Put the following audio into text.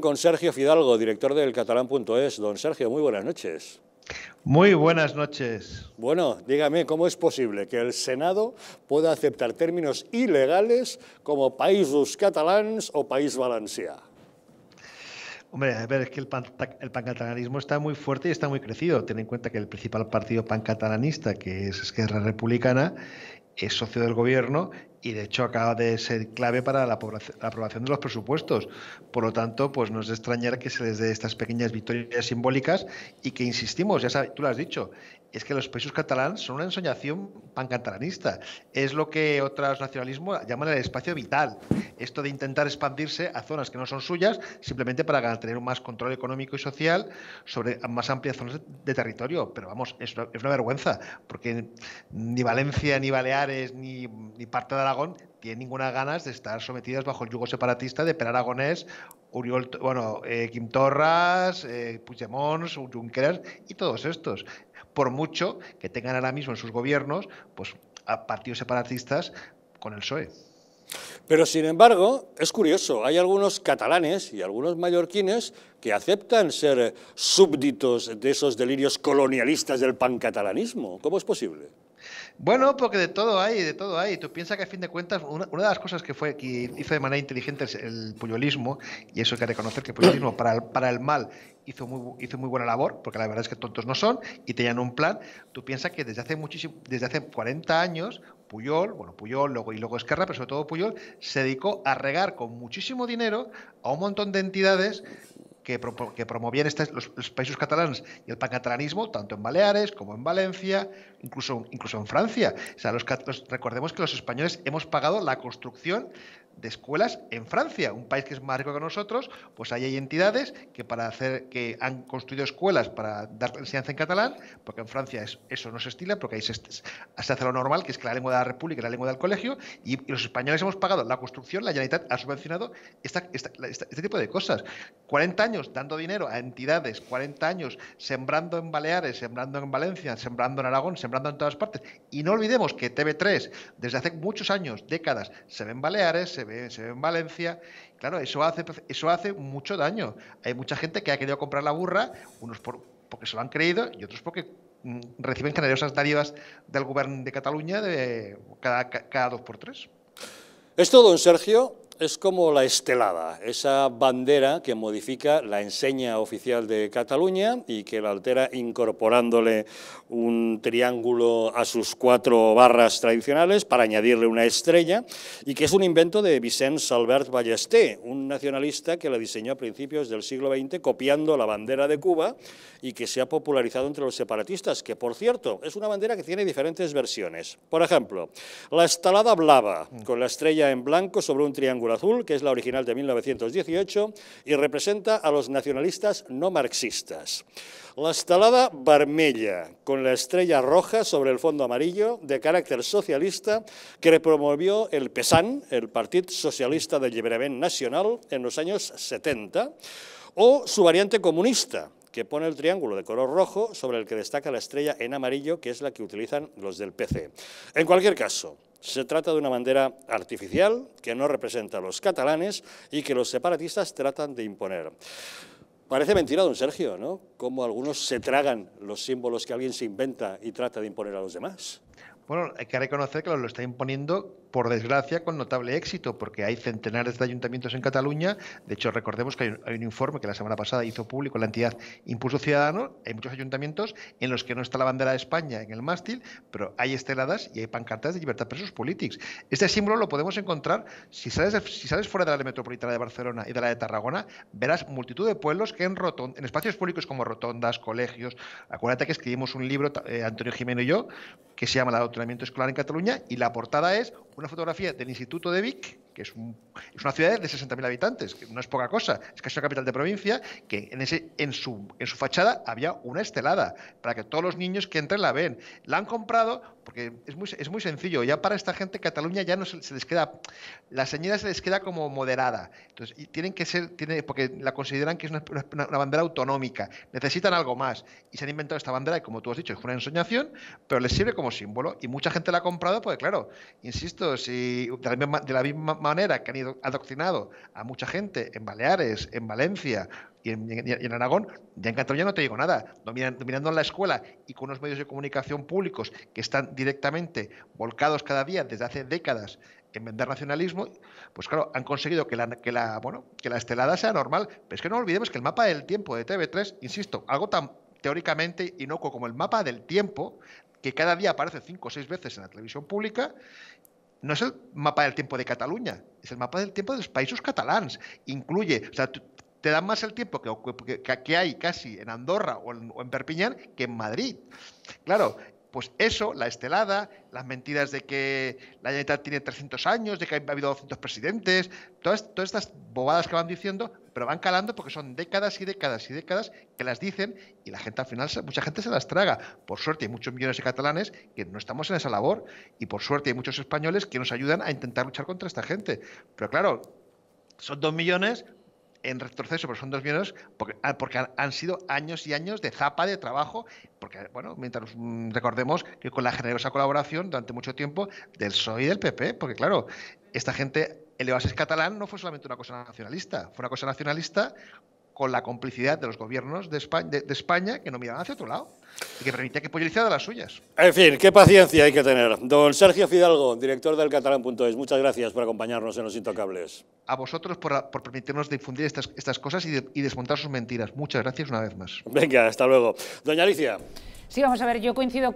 con Sergio Fidalgo, director del catalán.es. Don Sergio, muy buenas noches. Muy buenas noches. Bueno, dígame, ¿cómo es posible que el Senado pueda aceptar términos ilegales como países catalans o país Valencia? Hombre, ver, es que el, el, pancatalanismo está muy fuerte y está muy crecido. Ten en cuenta que el principal partido pancatalanista, que es Esquerra Republicana, es socio del gobierno y de hecho acaba de ser clave para la, aprobación de los presupuestos. Por lo tanto, pues no es de extrañar que se les dé estas pequeñas victorias simbólicas y que insistimos, ya sabes, tú lo has dicho, es que los países catalanes son una ensoñación pancatalanista. Es lo que otros nacionalismos llaman el espacio vital. Esto de intentar expandirse a zonas que no son suyas simplemente para tener más control económico y social sobre más amplias zonas de territorio. Pero vamos, es una, vergüenza, porque ni Valencia, ni Baleares, ni, ni parte de Aragón tienen ninguna ganas de estar sometidas bajo el yugo separatista de Per bueno, eh, Torras, eh, Puigdemont, Junqueras y todos estos. Por mucho que tengan ahora mismo en sus gobiernos, pues a partidos separatistas con el PSOE. Pero sin embargo, es curioso, hay algunos catalanes y algunos mallorquines que aceptan ser súbditos de esos delirios colonialistas del pancatalanismo. ¿Cómo es posible? Bueno, porque de todo hay, de todo hay. Tú piensas que a fin de cuentas, una, de las cosas que fue que hizo de manera inteligente el puyolismo, y eso hay que reconocer que el puyolismo para el, para el mal hizo muy, hizo muy buena labor, porque la verdad es que tontos no son, y tenían un plan. Tú piensas que desde hace muchísimo, desde hace 40 años, Puyol, bueno, Puyol luego, y luego Esquerra, pero sobre todo Puyol, se dedicó a regar con muchísimo dinero a un montón de entidades que, promovían este, los, países catalanes y el pancatalanismo, tanto en Baleares como en Valencia, incluso, incluso en Francia. O sea, los, recordemos que los españoles hemos pagado la construcción de escuelas en Francia, un país que es más rico que nosotros, pues ahí hay entidades que para hacer que han construido escuelas para dar enseñanza en catalán, porque en Francia eso no se estila, porque ahí se, hace lo normal, que es que la lengua de la República es la lengua del colegio, y, los españoles hemos pagado la construcción, la Generalitat ha subvencionado este tipo de cosas. 40 años dando dinero a entidades, 40 años sembrando en Baleares, sembrando en Valencia, sembrando en Aragón, sembrando en todas partes, y no olvidemos que TV3 desde hace muchos años, décadas, se ve en Baleares, se se ve en Valencia. Claro, eso hace, eso hace mucho daño. Hay mucha gente que ha querido comprar la burra, unos porque se lo han creído y otros porque mm, reciben generosas tarifas del gobierno de Cataluña de cada, cada dos por tres. Es don Sergio es como la estelada, esa bandera que modifica la enseña oficial de Cataluña y que la altera incorporándole un triángulo a sus cuatro barras tradicionales para añadirle una estrella y que es un invento de Vicente Albert Ballester, un nacionalista que la diseñó a principios del siglo XX copiando la bandera de Cuba y que se ha popularizado entre los separatistas, que por cierto es una bandera que tiene diferentes versiones. Por ejemplo, la estelada blava con la estrella en blanco sobre un triángulo Azul, que es la original de 1918, y representa a los nacionalistas no marxistas. La estalada barmella con la estrella roja sobre el fondo amarillo, de carácter socialista, que promovió el PESAN, el Partido Socialista del Lliberament Nacional, en los años 70, o su variante comunista, que pone el triángulo de color rojo sobre el que destaca la estrella en amarillo, que es la que utilizan los del PC. En cualquier caso, se trata de una bandera artificial que no representa a los catalanes y que los separatistas tratan de imponer. Parece mentira, don Sergio, ¿no? Cómo algunos se tragan los símbolos que alguien se inventa y trata de imponer a los demás. Bueno, hay que reconocer que lo está imponiendo por desgracia, con notable éxito, porque hay centenares de ayuntamientos en Cataluña. De hecho, recordemos que hay un, informe que la semana pasada hizo público la entidad Impulso Ciudadano. Hay muchos ayuntamientos en los que no está la bandera de España en el mástil, pero hay esteladas y hay pancartas de libertad presos políticos. Este símbolo lo podemos encontrar si sales, si sales fuera de la metropolitana de Barcelona y de la de Tarragona, verás multitud de pueblos que en, en espacios públicos como rotondas, colegios. Acuérdate que escribimos un libro, eh, Antonio Jimeno y yo, que se llama El adoctrinamiento escolar en Cataluña, y la portada es una fotografía del Instituto de Vic es, una ciudad de 60.000 habitantes, que no es poca cosa, es casi una capital de provincia, que en, ese, en, su, en su fachada había una estelada, para que todos los niños que entren la ven. La han comprado porque es muy, es muy sencillo, ya para esta gente Cataluña ya no se, les queda, la señora se les queda como moderada, entonces tienen que ser, tiene, porque la consideran que es una, bandera autonómica, necesitan algo más, y se han inventado esta bandera, y como tú has dicho, es una ensoñación, pero les sirve como símbolo, y mucha gente la ha comprado, pues claro, insisto, si de la misma, de la misma manera que han ido adoctrinado a mucha gente en Baleares, en Valencia y en, Aragón, ya en Cataluña no te digo nada, dominando, en la escuela y con unos medios de comunicación públicos que están directamente volcados cada día desde hace décadas en vender nacionalismo, pues claro, han conseguido que la, que la, que la estelada sea normal. Pero es que no olvidemos que el mapa del tiempo de TV3, insisto, algo tan teóricamente inocuo como el mapa del tiempo, que cada día aparece cinco o seis veces en la televisión pública no es el mapa del tiempo de Cataluña, es el mapa del tiempo de los países catalans. Incluye, o sea, te dan más el tiempo que, hay casi en Andorra o en, o en, Perpiñán que en Madrid. Claro, pues eso, la estelada, las mentiras de que la Generalitat tiene 300 años, de que ha habido 200 presidentes, todas, todas estas bobadas que van diciendo, pero van calando porque son décadas y décadas y décadas que las dicen y la gente al final, mucha gente se las traga. Por suerte hay muchos millones de catalanes que no estamos en esa labor y por suerte hay muchos españoles que nos ayudan a intentar luchar contra esta gente. Pero claro, son dos millones en retroceso, pero son dos miembros porque, ah, han sido años y años de zapa de trabajo, porque, bueno, mientras mm, recordemos que con la generosa colaboración durante mucho tiempo del PSOE y del PP, porque claro, esta gente, el catalán no fue solamente una cosa nacionalista, fue una cosa nacionalista con la complicidad de los gobiernos de España, de, España que no miran hacia otro lado y que permitía que Pollo de las suyas. En fin, qué paciencia hay que tener. Don Sergio Fidalgo, director del catalán.es, muchas gracias por acompañarnos en Los Intocables. A vosotros por, por permitirnos difundir estas, estas cosas y, y desmontar sus mentiras. Muchas gracias una vez más. Venga, hasta luego. Doña Alicia. Sí, vamos a ver, yo coincido con...